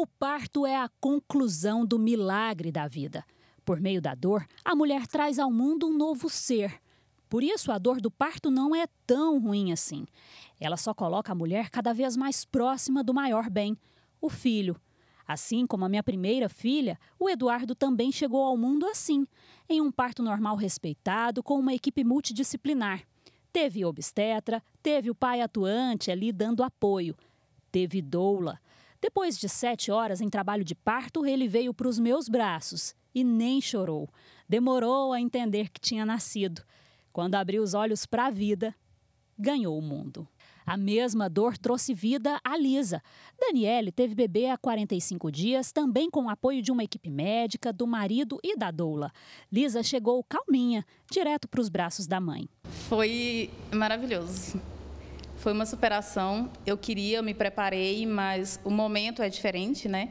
O parto é a conclusão do milagre da vida. Por meio da dor, a mulher traz ao mundo um novo ser. Por isso, a dor do parto não é tão ruim assim. Ela só coloca a mulher cada vez mais próxima do maior bem, o filho. Assim como a minha primeira filha, o Eduardo também chegou ao mundo assim, em um parto normal respeitado, com uma equipe multidisciplinar. Teve obstetra, teve o pai atuante ali dando apoio, teve doula. Depois de sete horas em trabalho de parto, ele veio para os meus braços e nem chorou. Demorou a entender que tinha nascido. Quando abriu os olhos para a vida, ganhou o mundo. A mesma dor trouxe vida a Lisa. Daniele teve bebê há 45 dias, também com o apoio de uma equipe médica, do marido e da doula. Lisa chegou calminha, direto para os braços da mãe. Foi maravilhoso. Foi uma superação. Eu queria, eu me preparei, mas o momento é diferente, né?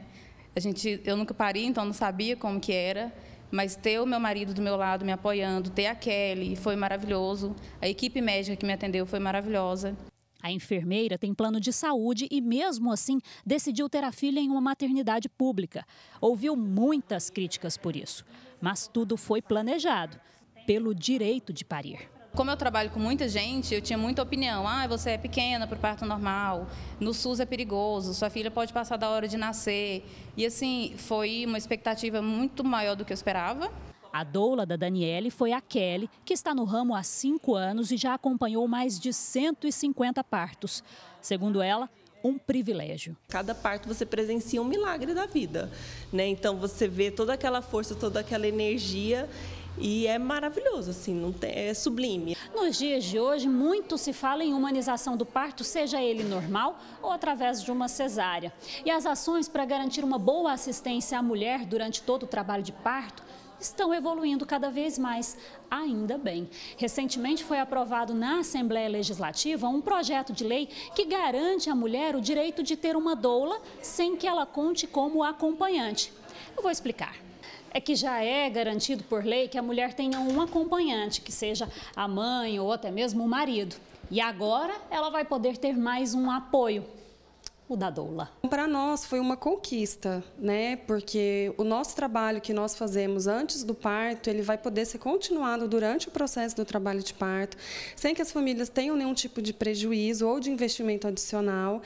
A gente, eu nunca parei, então não sabia como que era. Mas ter o meu marido do meu lado me apoiando, ter a Kelly, foi maravilhoso. A equipe médica que me atendeu foi maravilhosa. A enfermeira tem plano de saúde e, mesmo assim, decidiu ter a filha em uma maternidade pública. Ouviu muitas críticas por isso, mas tudo foi planejado pelo direito de parir como eu trabalho com muita gente, eu tinha muita opinião. Ah, você é pequena para o parto normal, no SUS é perigoso, sua filha pode passar da hora de nascer. E assim, foi uma expectativa muito maior do que eu esperava. A doula da Daniele foi a Kelly, que está no ramo há cinco anos e já acompanhou mais de 150 partos. Segundo ela, um privilégio. Cada parto você presencia um milagre da vida, né? Então você vê toda aquela força, toda aquela energia e é maravilhoso, assim, não tem, é sublime. Nos dias de hoje, muito se fala em humanização do parto, seja ele normal ou através de uma cesárea. E as ações para garantir uma boa assistência à mulher durante todo o trabalho de parto estão evoluindo cada vez mais, ainda bem. Recentemente foi aprovado na Assembleia Legislativa um projeto de lei que garante à mulher o direito de ter uma doula sem que ela conte como acompanhante. Eu vou explicar é que já é garantido por lei que a mulher tenha um acompanhante, que seja a mãe ou até mesmo o marido. E agora ela vai poder ter mais um apoio. O da doula. Para nós foi uma conquista, né? Porque o nosso trabalho que nós fazemos antes do parto, ele vai poder ser continuado durante o processo do trabalho de parto, sem que as famílias tenham nenhum tipo de prejuízo ou de investimento adicional.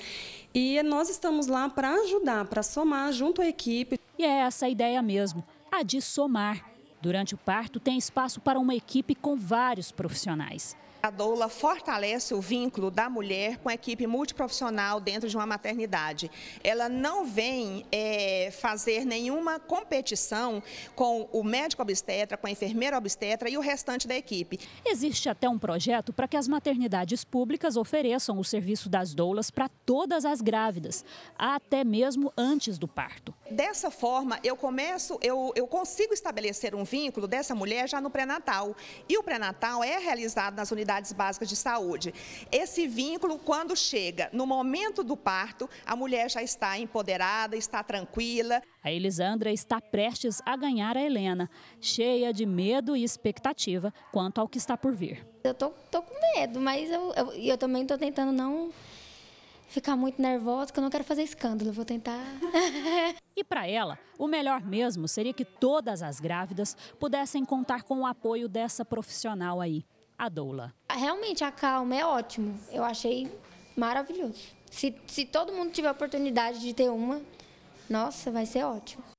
E nós estamos lá para ajudar, para somar junto à equipe. E é essa a ideia mesmo, a de somar. Durante o parto, tem espaço para uma equipe com vários profissionais. A doula fortalece o vínculo da mulher com a equipe multiprofissional dentro de uma maternidade. Ela não vem é, fazer nenhuma competição com o médico obstetra, com a enfermeira obstetra e o restante da equipe. Existe até um projeto para que as maternidades públicas ofereçam o serviço das doulas para todas as grávidas, até mesmo antes do parto dessa forma, eu começo, eu, eu consigo estabelecer um vínculo dessa mulher já no pré-natal. E o pré-natal é realizado nas unidades básicas de saúde. Esse vínculo, quando chega no momento do parto, a mulher já está empoderada, está tranquila. A Elisandra está prestes a ganhar a Helena, cheia de medo e expectativa quanto ao que está por vir. Eu tô, tô com medo, mas eu, eu, eu também estou tentando não ficar muito nervosa, que eu não quero fazer escândalo, vou tentar. e para ela, o melhor mesmo seria que todas as grávidas pudessem contar com o apoio dessa profissional aí, a doula. Ah, realmente a calma é ótimo. Eu achei maravilhoso. Se, se todo mundo tiver a oportunidade de ter uma, nossa, vai ser ótimo.